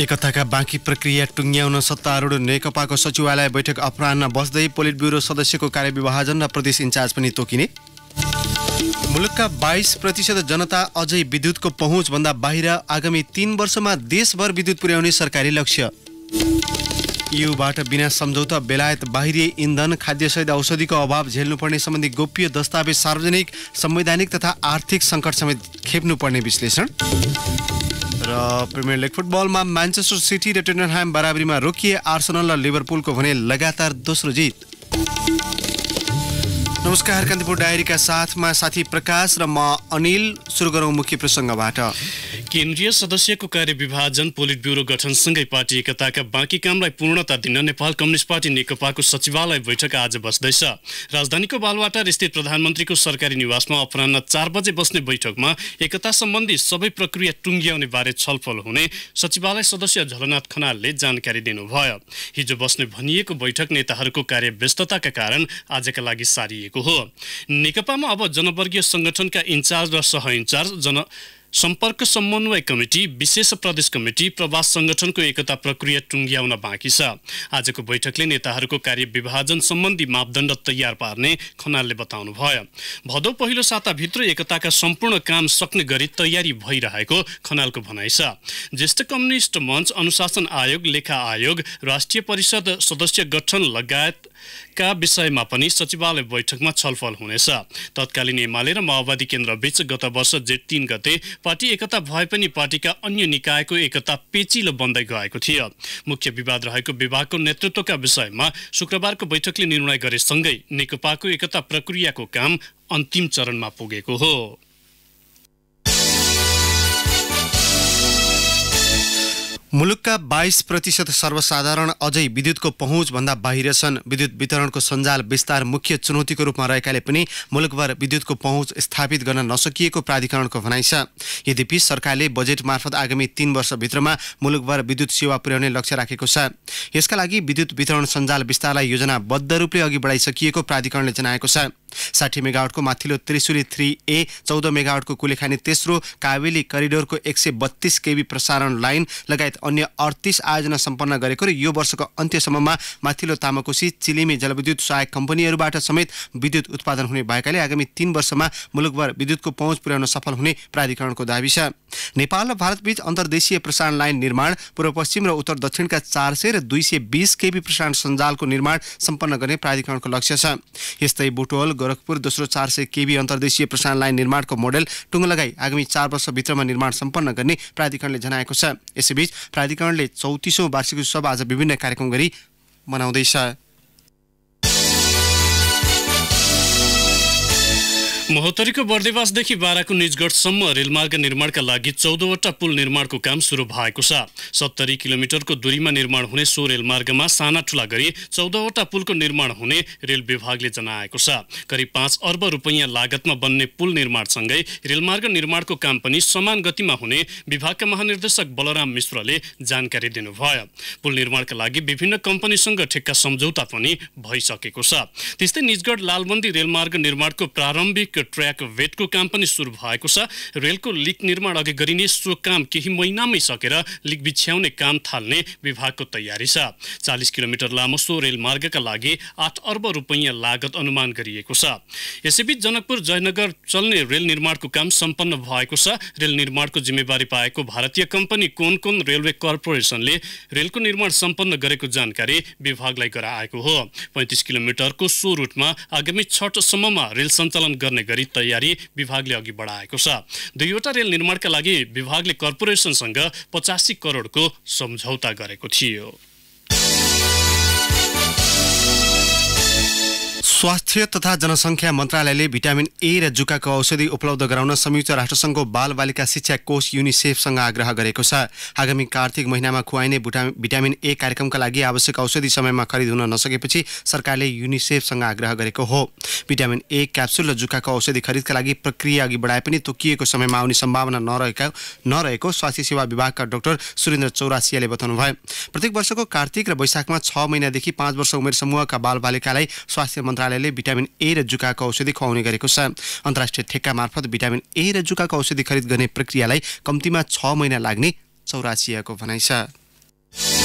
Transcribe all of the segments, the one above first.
एकताका बाँकी प्रक्रिया टुङ्ग्याउन सत्तारूढ नेकपाको सचिवालय बैठक अपरान्ह बस्दै पोलिट ब्युरो सदस्यको कार्यविभाजन र प्रदेश इन्चार्ज पनि तोकिने मुलुकका बाइस प्रतिशत जनता अझै विद्युतको पहुँचभन्दा बाहिर आगामी तीन वर्षमा देशभर विद्युत पुर्याउने सरकारी लक्ष्य युबाट बिना सम्झौता बेलायत बाहिरी इन्धन खाद्यसहित औषधिको अभाव झेल्नुपर्ने सम्बन्धी गोप्य दस्तावेज सार्वजनिक संवैधानिक तथा आर्थिक सङ्कट समेत खेप्नुपर्ने विश्लेषण र प्रिमियर लिग फुटबलमा म्यान्चेस्टर सिटी र टेन्डरह्याम बराबरीमा रोकिए आर्सनल र लिभरपुलको भने लगातार दोस्रो जित नमस्कार कान्तिपुर डायरीका साथमा साथी प्रकाश र म अनिल सुरु गरौँ मुख्य प्रसङ्गबाट केन्द्रीय सदस्यको कार्यविभाजन पोलिट ब्युरो गठनसँगै पार्टी एकताका बाँकी कामलाई पूर्णता दिन नेपाल कम्युनिस्ट पार्टी नेकपाको सचिवालय बैठक आज बस्दैछ राजधानीको बालवाटार स्थित प्रधानमन्त्रीको सरकारी निवासमा अपरान्न चार बजे बस्ने बैठकमा एकता सम्बन्धी सबै प्रक्रिया टुङ्ग्याउने बारे छलफल हुने सचिवालय सदस्य झलनाथ खनालले जानकारी दिनुभयो हिजो बस्ने भनिएको बैठक नेताहरूको कार्य व्यस्तताका कारण आजका लागि सारिएको हो नेकपामा अब जनवर्गीय सङ्गठनका इन्चार्ज र सह इन्चार्ज जन सम्पर्क समन्वय कमिटी विशेष प्रदेश कमिटी प्रवास संगठनको एकता प्रक्रिया टुङ्ग्याउन बाँकी छ आजको बैठकले नेताहरूको कार्य विभाजन सम्बन्धी मापदण्ड तयार पार्ने खनालले बताउनुभयो भदौ पहिलो साताभित्र एकताका सम्पूर्ण काम सक्ने गरी तयारी भइरहेको खनालको भनाइ छ ज्येष्ठ कम्युनिस्ट मञ्च अनुशासन आयोग लेखा आयोग राष्ट्रिय परिषद सदस्य गठन लगायत का विषयमा पनि सचिवालय बैठकमा छलफल हुनेछ तत्कालीन एमाले र माओवादी केन्द्रबीच गत वर्ष जेठ तिन गते पार्टी एकता भए पनि पार्टीका अन्य निकायको एकता पेचिलो बन्दै गएको थियो मुख्य विवाद रहेको विभागको नेतृत्वका विषयमा शुक्रबारको बैठकले निर्णय गरेसँगै नेकपाको एकता प्रक्रियाको काम अन्तिम चरणमा पुगेको हो मुलुकका बाइस प्रतिशत सर्वसाधारण अझै विद्युतको पहुँचभन्दा बाहिर छन् विद्युत वितरणको सञ्जाल विस्तार मुख्य चुनौतीको रूपमा रहेकाले पनि मुलुकभर विद्युतको पहुँच स्थापित गर्न नसकिएको प्राधिकरणको भनाइ छ यद्यपि सरकारले बजेट मार्फत आगामी तीन वर्षभित्रमा मुलुकभर विद्युत सेवा पुर्याउने लक्ष्य राखेको छ यसका लागि विद्युत वितरण सञ्जाल विस्तारलाई योजनाबद्ध रूपले अघि बढाइसकिएको प्राधिकरणले जनाएको छ साठी मेगावटको माथिल्लो त्रिशुली थ्री ए चौध मेगावटको कुलेखानी तेस्रो कावेली करिडोरको एक सय बत्तीस केबी प्रसारण लाइन लगायत अन्य अडतिस आयोजना सम्पन्न गरेको र यो वर्षको अन्त्यसम्ममा माथिल्लो तामाकोशी चिलिमी जलविद्युत सहायक कम्पनीहरूबाट समेत विद्युत उत्पादन हुने भएकाले आगामी तीन वर्षमा मुलुकभर विद्युतको पहुँच पुर्याउन सफल हुने प्राधिकरणको दावी छ नेपाल र भारतबीच अन्तर्देशीय प्रसारण लाइन निर्माण पूर्व पश्चिम र उत्तर दक्षिणका चार सय र दुई सय बिस केबी प्रसारण सञ्जालको निर्माण सम्पन्न गर्ने प्राधिकरणको लक्ष्य छ यस्तै बुटवल गोरखपुर दोस्रो चार सय केबी अन्तर्देशीय प्रसारण लाइन निर्माणको मोडेल टुङ्ग लगाई आगामी चार वर्षभित्रमा निर्माण सम्पन्न गर्ने प्राधिकरणले जनाएको छ यसैबीच प्राधिकरणले चौतिसौँ वार्षिक उत्सव आज विभिन्न कार्यक्रम गरी मनाउँदैछ महोत्तरीको बर्देवासदेखि बाराको निजगढसम्म रेलमार्ग निर्माणका लागि चौधवटा पुल निर्माणको काम सुरु भएको छ सत्तरी किलोमिटरको दूरीमा निर्माण हुने सो रेलमार्गमा साना ठुला गरी चौधवटा पुलको निर्माण हुने रेल विभागले जनाएको छ करिब पाँच अर्ब रुपैयाँ लागतमा बन्ने पुल निर्माणसँगै रेलमार्ग निर्माणको काम पनि समान गतिमा हुने विभागका महानिर्देशक बलराम मिश्रले जानकारी दिनुभयो पुल निर्माणका लागि विभिन्न कम्पनीसँग ठेक्का सम्झौता पनि भइसकेको छ त्यस्तै निजगढ लालबन्दी रेलमार्ग निर्माणको प्रारम्भिक ट्र्याक वेटको काम पनि सुरु भएको छ रेलको लिक निर्माण अघि गरिने सो काम केही महिनामै सकेर लिक बिछ्याउने काम थाल्ने विभागको तयारी छ चालिस किलोमिटर लामो सो रेलमार्गका लागि आठ अर्ब रुपैयाँ लागत अनुमान गरिएको छ यसैबीच जनकपुर जयनगर चल्ने रेल निर्माणको काम सम्पन्न भएको छ रेल निर्माणको जिम्मेवारी पाएको भारतीय कम्पनी कोन कोन रेलवे कर्पोरेसनले रेलको निर्माण सम्पन्न गरेको जानकारी विभागलाई गराएको हो पैँतिस किलोमिटरको सो रुटमा आगामी छठसम्ममा रेल सञ्चालन गर्ने गरी तयारी विभागले अघि बढाएको छ दुईवटा रेल निर्माणका लागि विभागले कर्पोरेसनसँग पचासी करोडको सम्झौता गरेको थियो स्वास्थ्य तथा जनसङ्ख्या मन्त्रालयले भिटामिन ए र जुकाको औषधि उपलब्ध गराउन संयुक्त राष्ट्रसङ्घको बालबालिका शिक्षा कोष युनिसेफसँग आग्रह गरेको छ आगामी कार्तिक महिनामा खुवाइने भिटामिन ए कार्यक्रमका लागि आवश्यक औषधि समयमा खरिद हुन नसकेपछि सरकारले युनिसेफसँग आग्रह गरेको हो भिटामिन ए क्याप्सुल र जुकाको औषधि खरिदका लागि प्रक्रिया अघि बढाए पनि तोकिएको समयमा आउने सम्भावना नरहेका नरहेको स्वास्थ्य सेवा विभागका डाक्टर सुरेन्द्र चौरासियाले बताउनु भयो प्रत्येक वर्षको कार्तिक र वैशाखमा छ महिनादेखि पाँच वर्ष उमेर समूहका बालबालिकालाई स्वास्थ्य मन्त्रालय कार्यालयले भिटामिन ए र जुकाको औषधि खुवाउने गरेको छ अन्तर्राष्ट्रिय ठेक्का मार्फत भिटामिन ए र जुकाको औषधि खरिद गर्ने प्रक्रियालाई कम्तीमा छ महिना लाग्ने चौरासियाको भनाइ छ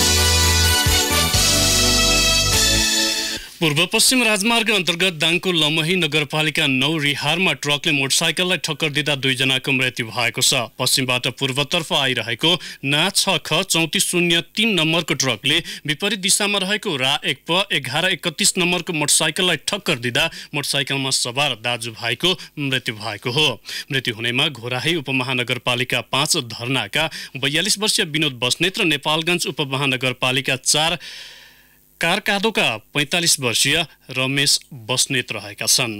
पूर्व पश्चिम राजमार्ग अन्तर्गत दाङको लमही नगरपालिका नौ रिहारमा ट्रकले मोटरसाइकललाई ठक्कर दिँदा दुईजनाको मृत्यु भएको छ पश्चिमबाट पूर्वतर्फ आइरहेको ना छ ख चौतिस शून्य तिन नम्बरको ट्रकले विपरीत दिशामा रहेको रा एक प एघार एकतिस नम्बरको मोटरसाइकललाई ठक्कर दिँदा मोटरसाइकलमा सवार दाजुभाइको मृत्यु भएको हो मृत्यु हुनेमा घोराही उपमहानगरपालिका पाँच धर्नाका बयालिस वर्षीय विनोद बस्नेत र नेपालगञ्ज उपमहानगरपालिका चार कारकादोका पैँतालिस वर्षीय रमेश बस्नेत रहेका छन्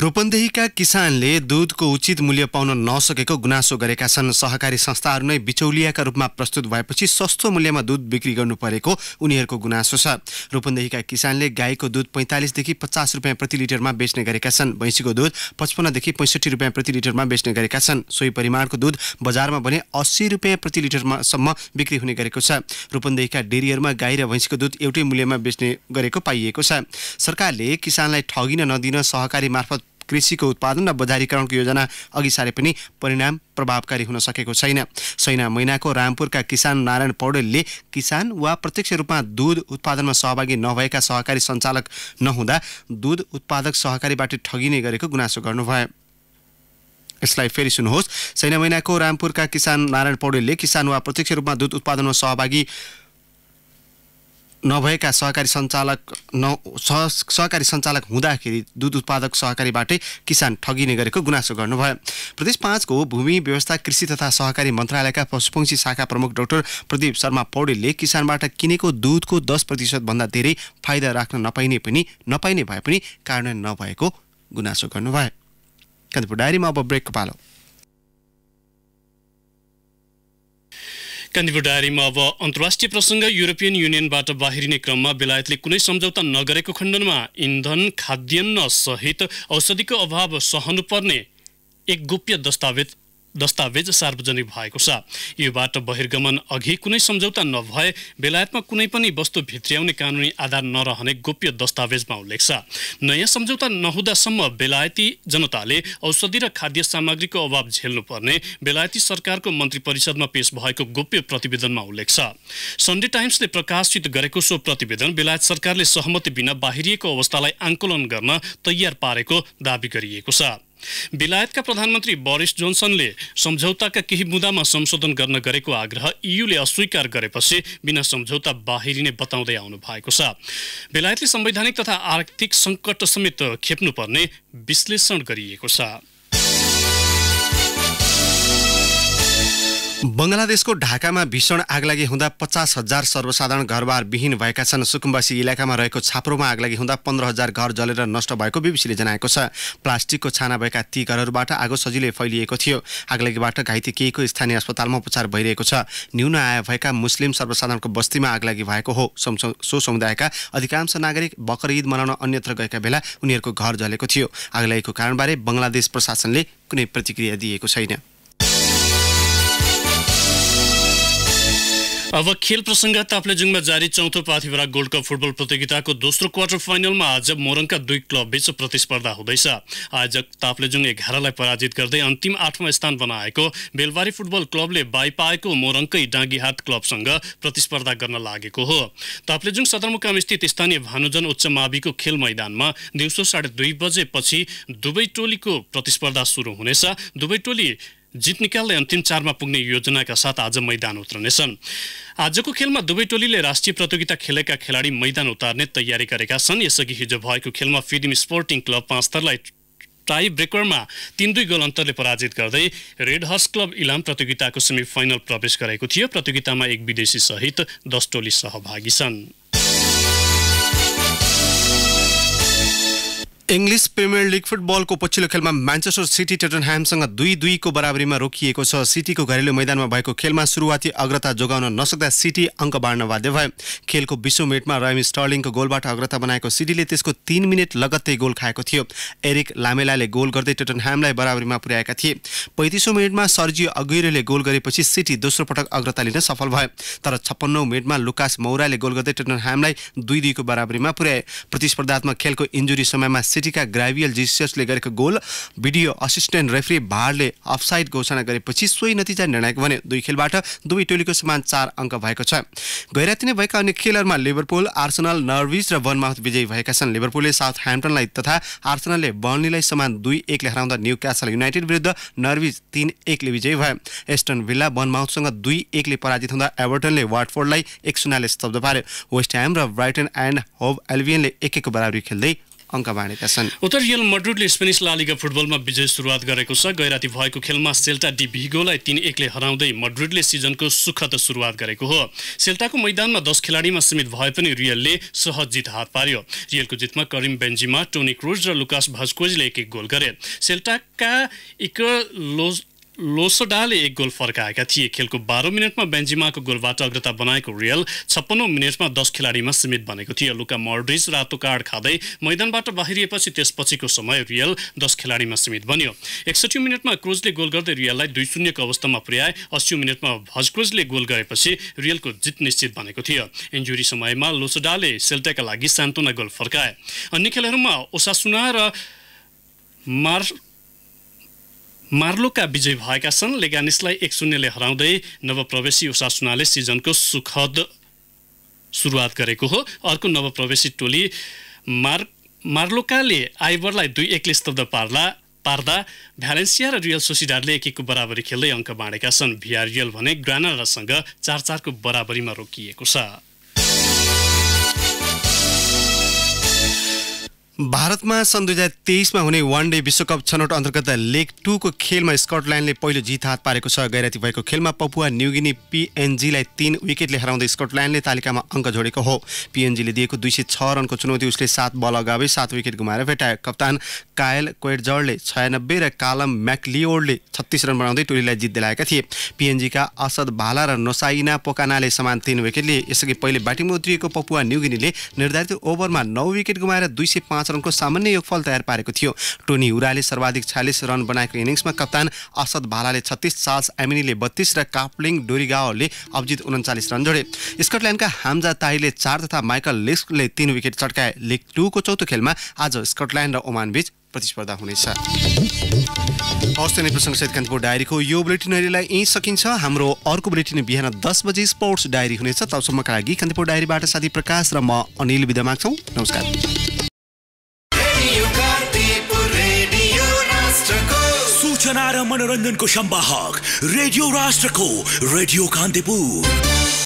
रूपन्देहीका किसानले दुधको उचित मूल्य पाउन नसकेको गुनासो गरेका छन् सहकारी संस्थाहरू नै बिचौलियाका रूपमा प्रस्तुत भएपछि सस्तो मूल्यमा दुध बिक्री गर्नु परेको उनीहरूको गुनासो छ रूपन्देहीका किसानले गाईको दुध पैँतालिसदेखि पचास रुपियाँ प्रति लिटरमा बेच्ने गरेका छन् भैँसीको दुध पचपन्नदेखि पैँसठी रुपियाँ प्रति लिटरमा बेच्ने गरेका छन् सोही परिमाणको दुध बजारमा भने अस्सी रुपियाँ प्रति लिटरमासम्म बिक्री हुने गरेको छ रूपन्देहीका डेरीहरूमा गाई र भैँसीको दुध एउटै मूल्यमा बेच्ने गरेको पाइएको छ सरकारले किसानलाई ठगिन नदिन सहकारी मार्फत कृषिको उत्पादन र बजारीकरणको योजना अघि सारे पनि परिणाम प्रभावकारी हुन सकेको छैन सैना महिनाको रामपुरका किसान नारायण पौडेलले किसान वा प्रत्यक्ष रूपमा दुध उत्पादनमा सहभागी नभएका सहकारी सञ्चालक नहुँदा दुध उत्पादक सहकारीबाट ठगिने गरेको गुनासो गर्नुभयो यसलाई फेरि सुन्नुहोस् सैना महिनाको रामपुरका किसान नारायण पौडेलले किसान वा प्रत्यक्ष रूपमा दुध उत्पादनमा सहभागी नभएका सहकारी सञ्चालक न सह सहकारी सञ्चालक हुँदाखेरि दुध उत्पादक सहकारीबाटै किसान ठगिने गरेको गुनासो गर्नुभयो प्रदेश पाँचको भूमि व्यवस्था कृषि तथा सहकारी मन्त्रालयका पशुपक्षी शाखा प्रमुख डाक्टर प्रदीप शर्मा पौडेलले किसानबाट किनेको दुधको दस प्रतिशतभन्दा धेरै फाइदा राख्न नपाइने पनि नपाइने भए पनि कारण नभएको गुनासो गर्नुभयो कान्तिपुर डायरीमा अब ब्रेकको पालो कान्तिपुर डायरीमा अब अन्तर्राष्ट्रिय प्रसङ्ग युरोपियन युनियनबाट बाहिरिने क्रममा बेलायतले कुनै सम्झौता नगरेको खण्डनमा इन्धन खाद्यान्न सहित औषधिको अभाव सहनुपर्ने एक गोप्य दस्तावेज दस्तावेज सार्वजनिक भएको छ योबाट बहिर्गमन अघि कुनै सम्झौता नभए बेलायतमा कुनै पनि वस्तु भित्र्याउने कानुनी आधार नरहने गोप्य दस्तावेजमा उल्लेख छ नयाँ सम्झौता नहुँदासम्म बेलायती जनताले औषधि र खाद्य सामग्रीको अभाव झेल्नुपर्ने बेलायती सरकारको मन्त्री परिषदमा पेश भएको गोप्य प्रतिवेदनमा उल्लेख छ सन्डे टाइम्सले प्रकाशित गरेको सो प्रतिवेदन बेलायत सरकारले सहमति बिना बाहिरिएको अवस्थालाई आङ्कलन गर्न तयार पारेको दावी गरिएको छ बेलायतका प्रधानमन्त्री बोरिस जोन्सनले सम्झौताका केही मुद्दामा संशोधन गर्न गरेको आग्रह इयुले अस्वीकार गरेपछि बिना सम्झौता बाहिरिने बताउँदै आउनु भएको छ बेलायतले संवैधानिक तथा आर्थिक सङ्कट समेत खेप्नुपर्ने विश्लेषण गरिएको छ बङ्गलादेशको ढाकामा भीषण आगलागी हुँदा पचास हजार सर्वसाधारण घरबार विहीन भएका छन् सुकुम्बासी इलाकामा रहेको छाप्रोमा आगलागी हुँदा पन्ध्र हजार घर जलेर नष्ट भएको बिबिसीले जनाएको छ प्लास्टिकको छाना भएका ती घरहरूबाट आगो सजिलै फैलिएको थियो आगलागीबाट घाइते केहीको स्थानीय अस्पतालमा उपचार भइरहेको छ न्यून आय भएका मुस्लिम सर्वसाधारणको बस्तीमा आगलागी भएको हो सो समुदायका अधिकांश नागरिक बकर ईद मनाउन अन्यत्र गएका बेला उनीहरूको घर जलेको थियो आगलागीको कारणबारे बङ्गलादेश प्रशासनले कुनै प्रतिक्रिया दिएको छैन अब खेल प्रसङ्ग ताप्लेजुङमा जारी चौथो पाथिभरा गोल्ड कप फुटबल प्रतियोगिताको दोस्रो क्वार्टर फाइनलमा आज मोरङका दुई क्लब बीच प्रतिस्पर्धा हुँदैछ आयोजक ताप्लेजुङ एघारलाई पराजित गर्दै अन्तिम आठमा स्थान बनाएको बेलबारी फुटबल क्लबले बाई पाएको मोरङकै डाँगीहाट क्लबसँग प्रतिस्पर्धा गर्न लागेको हो ताप्लेजुङ सदरमुकाम स्थित स्थानीय भानुजन उच्च माविको खेल मैदानमा दिउँसो साढे दुई बजेपछि दुवै टोलीको प्रतिस्पर्धा सुरु हुनेछ दुवै टोली जित निकाल्दै अन्तिम चारमा पुग्ने योजनाका साथ आज मैदान उत्रनेछन् आजको खेलमा दुवै टोलीले राष्ट्रिय प्रतियोगिता खेलेका खेलाडी मैदान उतार्ने तयारी गरेका छन् यसअघि हिजो भएको खेलमा फिदिम स्पोर्टिङ क्लब पाँचतरलाई टाई ब्रेकरमा तिन दुई गोल अन्तरले पराजित गर्दै रेड हर्स क्लब इलाम प्रतियोगिताको सेमी फाइनल प्रवेश गरेको थियो प्रतियोगितामा एक विदेशी सहित दस टोली सहभागी छन् इङ्ग्लिस प्रिमियर लिग फुटबलको पछिल्लो खेलमा म्यान्चेस्टर सिटी टेटनह्यामसँग दुई दुईको बराबरीमा रोकिएको छ सिटीको घरेलु मैदानमा भएको खेलमा सुरुवाती अग्रता जोगाउन नसक्दा सिटी अङ्क बाँड्न बाध्य भयो खेलको विश्व मिनटमा रयमी स्टर्लिङको गोलबाट अग्रता बनाएको सिटीले त्यसको तिन मिनट लगत्तै गोल खाएको थियो एरिक लामेलाले गोल गर्दै टेटनह्यामलाई बराबरीमा पुर्याएका थिए पैँतिसौँ मिनटमा सर्जियो अगुरेले गोल गरेपछि सिटी दोस्रो पटक अग्रता लिन सफल भयो तर छप्पन्नौ मिनटमा लुकास मौराले गोल गर्दै टेटनह्यामलाई दुई दुईको बराबरीमा पुर्याए प्रतिस्पर्धात्मक खेलको इन्जुरी समयमा सिटीका ग्राभियल जिसियसले गरेको गोल भिडियो असिस्टेन्ट रेफ्री भारले अफसाइड घोषणा गरेपछि सोही नतिजा निर्णायक बन्यो दुई खेलबाट दुवै टोलीको समान चार अङ्क भएको छ गैराती नै भएका अन्य खेलहरूमा लिभरपुल आर्सनल नर्विज र वनमाउथ विजयी भएका छन् लिभरपुलले साउथ ह्याम्पटनलाई तथा आर्सनलले बर्नीलाई समान दुई एकले हराउँदा न्यु क्यासल युनाइटेड विरुद्ध नर्विज तिन एकले विजयी भयो एस्टन भिल्ला वनमाउथसँग दुई एकले पराजित हुँदा एभर्टनले वाटफोर्डलाई एक शून्यले स्तब्ध पार्यो वेस्ट ह्याम र ब्राइटन एन्ड होभ एल्भियनले एक एक बराबरी खेल्दै अङ्क बाँडेका छन् उत्तर रियल मड्रुडले स्पेनिस लालिगा फुटबलमा विजय सुरुवात गरेको छ गैराती भएको खेलमा सेल्टा डी भिगोलाई तिन एकले हराउँदै मड्रुडले सिजनको सुखद सुरुवात गरेको हो सेल्टाको मैदानमा दस खेलाडीमा सीमित भए पनि रियलले सहज जित हात पार्यो रियलको जितमा करिम बेन्जिमा टोनी क्रुज र लुकास भजकोजले एक एक गोल गरे सेल्टाका इक लोसोडाले एक गोल फर्काएका थिए खेलको बाह्र मिनटमा बेन्जिमाको गोलबाट अग्रता बनाएको रियल छप्पन्नौ मिनटमा दस खेलाडीमा सीमित बनेको थियो लुका मर्ड्रिज रातो कार्ड खाँदै मैदानबाट बाहिरिएपछि त्यसपछिको समय रियल दस खेलाडीमा सीमित बन्यो एकसठी मिनटमा क्रुजले गोल गर्दै रियललाई दुई शून्यको अवस्थामा पुर्याए अस्सी मिनटमा भजक्रुजले गोल गरेपछि रियलको जित निश्चित बनेको थियो इन्जुरी समयमा लोसोडाले सेल्टाका लागि सान्तोना गोल फर्काए अन्य खेलहरूमा ओसासुना र मार् मार्लोका विजय भएका छन् लेगानिसलाई एक शून्यले हराउँदै नवप्रवेशी उषा सुनाले सिजनको सुखद सुरुवात गरेको हो अर्को नवप्रवेशी टोली मार मार्लोकाले आइबरलाई दुई एकले स्तब्ध पार्ला पार्दा भ्यालेन्सिया र रियल सोसिडारले एक एकको बराबरी खेल्दै अङ्क बाँडेका छन् भिआरियल भने ग्रानाडासँग चार चारको बराबरीमा रोकिएको छ भारतमा सन् दुई हजार तेइसमा हुने वान डे विश्वकप छनौट अन्तर्गत लेग टूको खेलमा स्कटल्यान्डले पहिलो जित हात पारेको छ गैराती भएको खेलमा पपुवा न्युगिनी पिएनजीलाई तीन विकेटले हराउँदै स्कटल्यान्डले तालिकामा अङ्क जोडेको हो पिएनजीले दिएको दुई सय छ रनको चुनौती उसले सात बल अगावै सात विकेट गुमाएर भेटायो कप्तान कायल कोइटजरले छयानब्बे र कालम म्याकलियोडले छत्तिस रन बनाउँदै टोलीलाई जित दिलाएका थिए पिएनजीका असद भाला र नोसाइना पोकानाले समान तिन विकेटले यसअघि पहिले ब्याटिङमा उत्रिएको पपुवा न्युगिनीले निर्धारित ओभरमा नौ विकेट गुमाएर दुई सय पाँच पाँच रनको सामान्य योगफल तयार पारेको थियो टोनी हुराले सर्वाधिक छयालिस रन बनाएको इनिङ्समा कप्तान असद भालाले छत्तिस चार्ल्स एमिनीले बत्तीस र काप्लिङ डोरीगाओले अभिजित उन्चालिस रन जोडे स्कटल्यान्डका हाम्जा ताईले चार तथा माइकल लिस्कले तीन विकेट चट्काए लिग टूको चौथो खेलमा आज स्कटल्यान्ड र ओमान बीच प्रतिस्पर्धा हुनेछ हवस् सहित कान्तिपुर डायरीको यो बुलेटिनरीलाई यहीँ सकिन्छ हाम्रो अर्को बुलेटिन बिहान दस बजे स्पोर्ट्स डायरी हुनेछ तबसम्मका लागि कान्तिपुर डायरीबाट साथी प्रकाश र म अनिल विदा माग्छौँ नमस्कार सुना रहा मनोरंजन को शंबाहक रेडियो राष्ट्र को रेडियो कांतिपुर